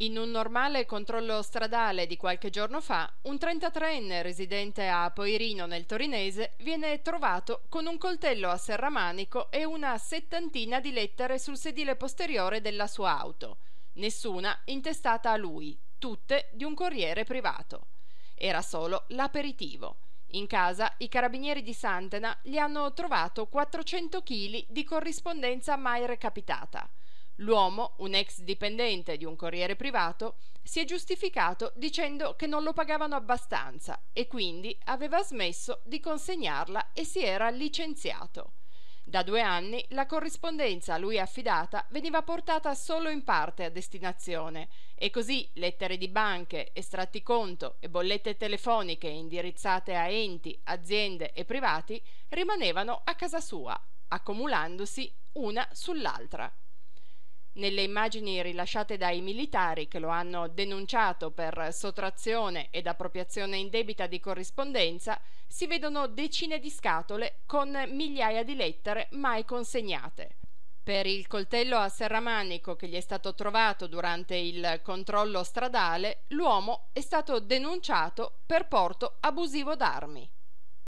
In un normale controllo stradale di qualche giorno fa, un 33enne residente a Poirino nel Torinese viene trovato con un coltello a serramanico e una settantina di lettere sul sedile posteriore della sua auto, nessuna intestata a lui, tutte di un corriere privato. Era solo l'aperitivo. In casa i carabinieri di Santena gli hanno trovato 400 kg di corrispondenza mai recapitata. L'uomo, un ex dipendente di un corriere privato, si è giustificato dicendo che non lo pagavano abbastanza e quindi aveva smesso di consegnarla e si era licenziato. Da due anni la corrispondenza a lui affidata veniva portata solo in parte a destinazione e così lettere di banche, estratti conto e bollette telefoniche indirizzate a enti, aziende e privati rimanevano a casa sua, accumulandosi una sull'altra. Nelle immagini rilasciate dai militari che lo hanno denunciato per sottrazione ed appropriazione indebita di corrispondenza, si vedono decine di scatole con migliaia di lettere mai consegnate. Per il coltello a serramanico che gli è stato trovato durante il controllo stradale, l'uomo è stato denunciato per porto abusivo d'armi.